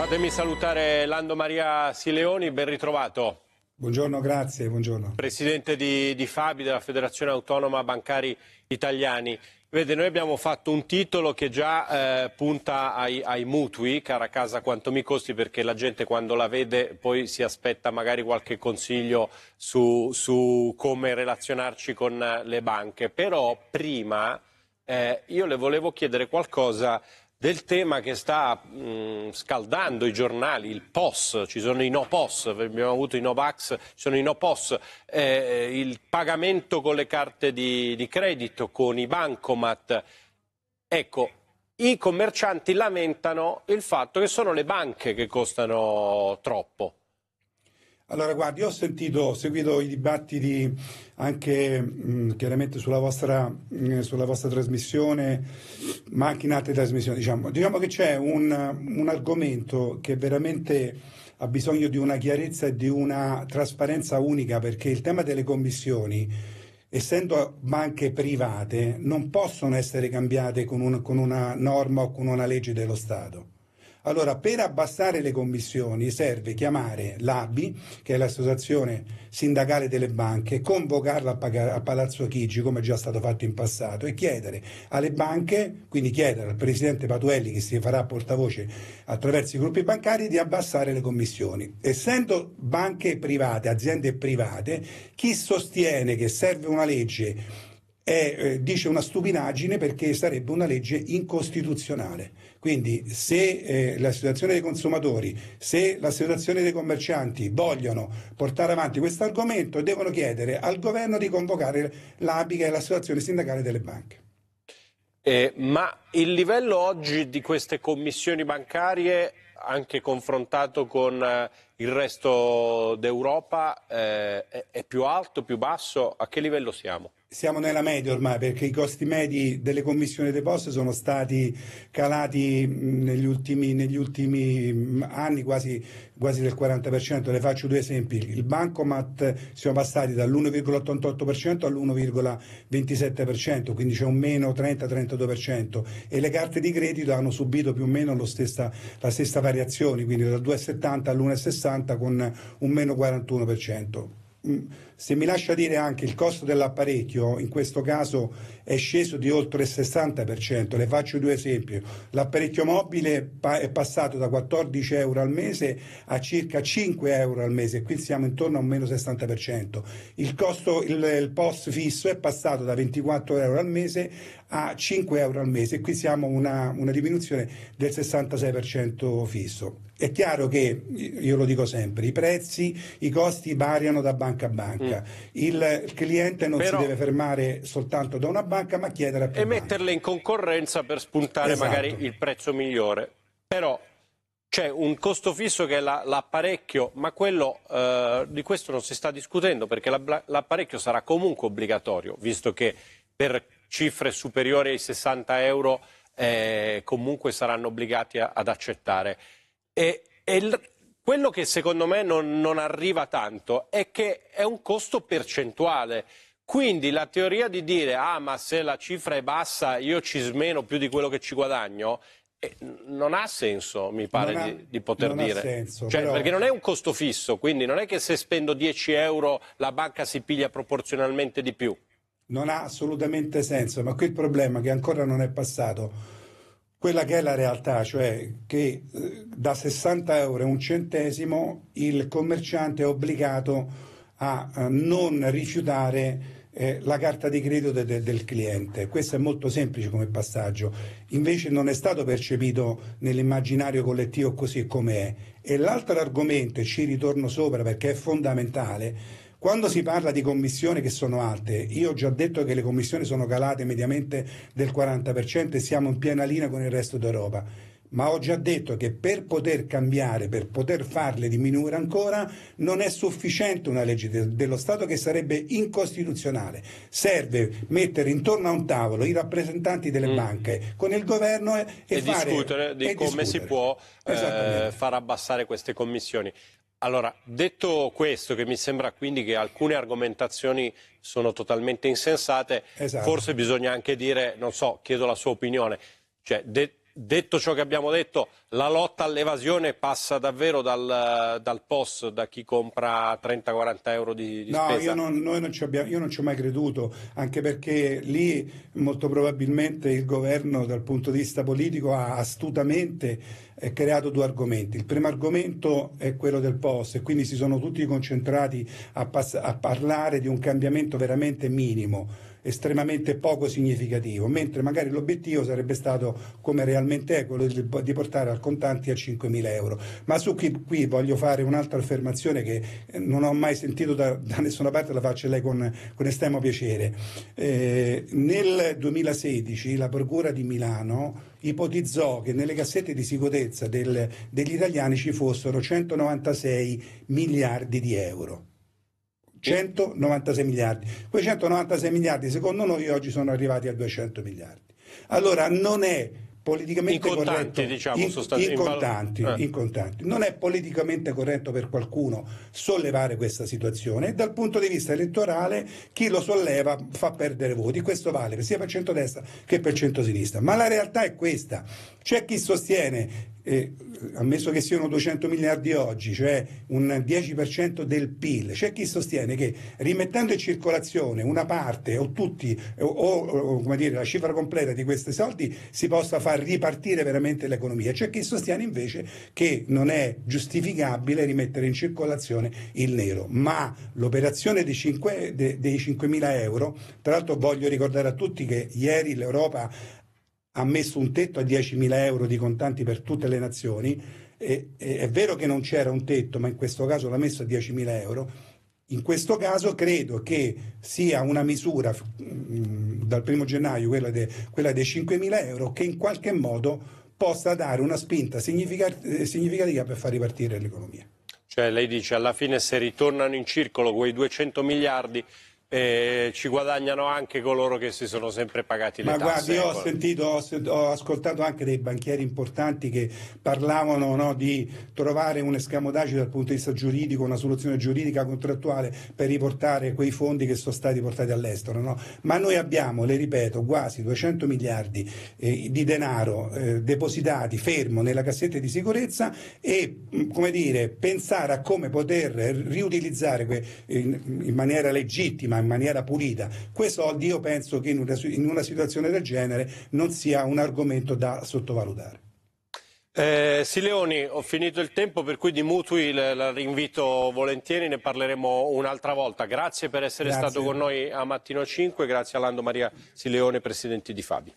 Fatemi salutare Lando Maria Sileoni, ben ritrovato. Buongiorno, grazie, buongiorno. Presidente di, di Fabi, della Federazione Autonoma Bancari Italiani. Vede, noi abbiamo fatto un titolo che già eh, punta ai, ai, mutui, cara casa quanto mi costi, perché la gente quando la vede poi si aspetta magari qualche consiglio su, su come relazionarci con le banche. Però prima eh, io le volevo chiedere qualcosa del tema che sta mh, mm, scaldando i giornali, il POS, ci sono i no POS, abbiamo avuto i no VAX, ci sono i no POS, eh, il pagamento con le carte di, di credito, con i bancomat. Ecco, i commercianti lamentano il fatto che sono le banche che costano troppo. Allora, guardi, ho sentito, ho seguito i dibattiti anche mh, mm, chiaramente sulla vostra, mh, mm, sulla vostra, trasmissione, ma anche in altre trasmissioni. Diciamo, diciamo che c'è un, un, argomento che veramente ha bisogno di una chiarezza e di una trasparenza unica, perché il tema delle commissioni, essendo banche private, non possono essere cambiate con, un, con una norma o con una legge dello Stato. Allora, per abbassare le commissioni serve chiamare l'ABI, che è l'associazione sindacale delle banche, convocarla a, Palazzo Chigi, come è già stato fatto in passato, e chiedere alle banche, quindi chiedere al Presidente Patuelli, che si farà portavoce attraverso i gruppi bancari, di abbassare le commissioni. Essendo banche private, aziende private, chi sostiene che serve una legge è, eh, dice una stupinaggine perché sarebbe una legge incostituzionale. Quindi se eh, situazione dei consumatori, se la situazione dei commercianti vogliono portare avanti questo argomento, devono chiedere al governo di convocare l'ABI e è l'associazione sindacale delle banche. Eh, ma il livello oggi di queste commissioni bancarie, anche confrontato con eh, il resto d'Europa, eh, è più alto, più basso? A che livello siamo? Siamo nella media ormai perché i costi medi delle commissioni deposte sono stati calati negli ultimi, negli ultimi anni quasi, quasi, del 40%. Le faccio due esempi. Il bancomat siamo passati dall'1,88% all'1,27%, quindi c'è un meno 30-32% e le carte di credito hanno subito più o meno stessa, la stessa variazione, quindi dal 2,70 all'1,60 con un meno 41%. Se mi lascia dire anche il costo dell'apparecchio, in questo caso è sceso di oltre il 60%. Le faccio due esempi. L'apparecchio mobile è passato da 14 euro al mese a circa 5 euro al mese, qui siamo intorno a un meno 60%. Il costo, il, il post fisso è passato da 24 euro al mese a 5 euro al mese, qui siamo una, una diminuzione del 66% fisso. È chiaro che, io lo dico sempre, i prezzi, i costi variano da banca a banca. Mm banca. Il cliente non Però, si deve fermare soltanto da una banca, ma chiedere a più E banche. metterle in concorrenza per spuntare esatto. magari il prezzo migliore. Però c'è un costo fisso che è la, l'apparecchio, ma quello, eh, di questo non si sta discutendo perché la, l'apparecchio sarà comunque obbligatorio, visto che per cifre superiori ai 60 euro eh, comunque saranno obbligati a, ad accettare. E, e il, quello che secondo me non, non arriva tanto è che è un costo percentuale. Quindi la teoria di dire ah ma se la cifra è bassa io ci smeno più di quello che ci guadagno eh, non ha senso, mi pare ha, di, di, poter dire. Senso, cioè, però... Perché non è un costo fisso, quindi non è che se spendo 10 euro la banca si piglia proporzionalmente di più. Non ha assolutamente senso, ma qui il problema che ancora non è passato quella che è la realtà, cioè che eh, da 60 euro e un centesimo il commerciante è obbligato a eh, non rifiutare eh, la carta di credito del cliente. Questo è molto semplice come passaggio, invece non è stato percepito nell'immaginario collettivo così come è. E l'altro argomento, e ci ritorno sopra perché è fondamentale, quando si parla di commissioni che sono alte, io ho già detto che le commissioni sono calate mediamente del 40% e siamo in piena linea con il resto d'Europa ma ho già detto che per poter cambiare, per poter farle diminuire ancora, non è sufficiente una legge de- dello Stato che sarebbe incostituzionale. Serve mettere intorno a un tavolo i rappresentanti delle mm. banche con il governo e, e, e fare, discutere di e come discutere. si può eh, far abbassare queste commissioni. Allora, detto questo, che mi sembra quindi che alcune argomentazioni sono totalmente insensate, esatto. forse bisogna anche dire, non so, chiedo la sua opinione, cioè, de- Detto ciò che abbiamo detto, la lotta all'evasione passa davvero dal, dal POS, da chi compra 30-40 euro di, di no, spesa? No, io non, ci abbiamo, io non ci ho mai creduto, anche perché lì molto probabilmente il governo dal punto di vista politico ha astutamente eh, creato due argomenti. Il primo argomento è quello del POS e quindi si sono tutti concentrati a, pass- a parlare di un cambiamento veramente minimo estremamente poco significativo, mentre magari l'obiettivo sarebbe stato, come realmente è, quello di portare al contanti a 5.000 euro. Ma su chi, qui voglio fare un'altra affermazione che eh, non ho mai sentito da, da nessuna parte, la faccio lei con, con estremo piacere. Eh, nel 2016 la Procura di Milano ipotizzò che nelle cassette di sicurezza del, degli italiani ci fossero 196 miliardi di euro. 196 miliardi. Quei 196 miliardi secondo noi oggi sono arrivati a 200 miliardi. Allora non è politicamente in contanti, corretto diciamo, in, in, contanti, eh. in, contanti, non è politicamente corretto per qualcuno sollevare questa situazione e dal punto di vista elettorale chi lo solleva fa perdere voti questo vale sia per centrodestra che per centrosinistra ma la realtà è questa c'è chi sostiene eh, ammesso che siano 200 miliardi oggi, cioè un 10% del PIL, c'è chi sostiene che rimettendo in circolazione una parte o tutti o, o, come dire, la cifra completa di questi soldi si possa far ripartire veramente l'economia, c'è chi sostiene invece che non è giustificabile rimettere in circolazione il nero, ma l'operazione dei 5, dei 5 mila euro, tra l'altro voglio ricordare a tutti che ieri l'Europa ha messo un tetto a 10.000 euro di contanti per tutte le nazioni. E, e, è vero che non c'era un tetto, ma in questo caso l'ha messo a 10.000 euro. In questo caso credo che sia una misura mh, mm, dal primo gennaio, quella, de, quella dei 5.000 euro, che in qualche modo possa dare una spinta significat- eh, significativa per far ripartire l'economia. Cioè lei dice alla fine se ritornano in circolo quei 200 miliardi eh, ci guadagnano anche coloro che si sono sempre pagati le Ma tasse. Ma guardi, ho, ecco. sentito, ho, ho, ascoltato anche dei banchieri importanti che parlavano no, di trovare un escamotage dal punto di vista giuridico, una soluzione giuridica contrattuale per riportare quei fondi che sono stati portati all'estero. No? Ma noi abbiamo, le ripeto, quasi 200 miliardi eh, di denaro eh, depositati fermo nella cassetta di sicurezza e mm, come dire, pensare a come poter riutilizzare in, in maniera legittima in maniera pulita. Quei soldi io penso che in una, in una situazione del genere non sia un argomento da sottovalutare. Eh, Sileoni, ho finito il tempo per cui di mutui la, la rinvito volentieri, ne parleremo un'altra volta. Grazie per essere grazie. stato con noi a Mattino 5, grazie a Lando Maria Sileone, Presidente di Fabi.